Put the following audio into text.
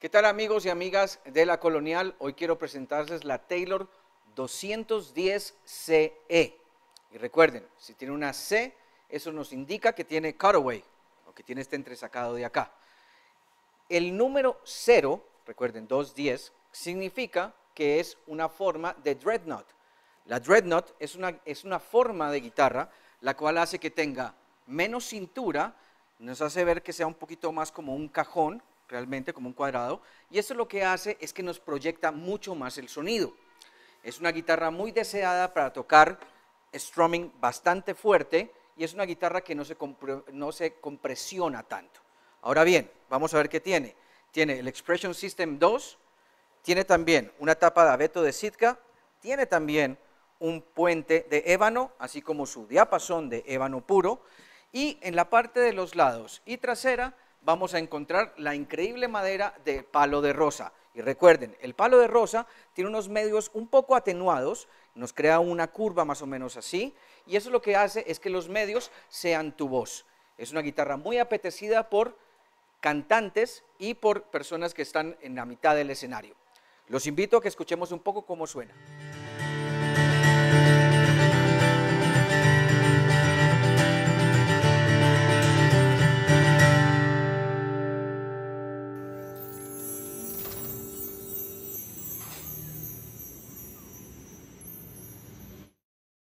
¿Qué tal amigos y amigas de la Colonial? Hoy quiero presentarles la Taylor 210CE. Y recuerden, si tiene una C, eso nos indica que tiene cutaway, o que tiene este entresacado de acá. El número 0, recuerden 210, significa que es una forma de dreadnought. La dreadnought es una, es una forma de guitarra la cual hace que tenga menos cintura, nos hace ver que sea un poquito más como un cajón, realmente como un cuadrado, y eso lo que hace es que nos proyecta mucho más el sonido. Es una guitarra muy deseada para tocar strumming bastante fuerte y es una guitarra que no se, no compresiona tanto. Ahora bien, vamos a ver qué tiene. Tiene el Expression System 2, tiene también una tapa de abeto de Sitka, tiene también un puente de ébano, así como su diapasón de ébano puro, y en la parte de los lados y trasera vamos a encontrar la increíble madera de palo de rosa. Y recuerden, el palo de rosa tiene unos medios un poco atenuados, nos crea una curva más o menos así, y eso lo que hace es que los medios sean tu voz. Es una guitarra muy apetecida por cantantes y por personas que están en la mitad del escenario. Los invito a que escuchemos un poco cómo suena.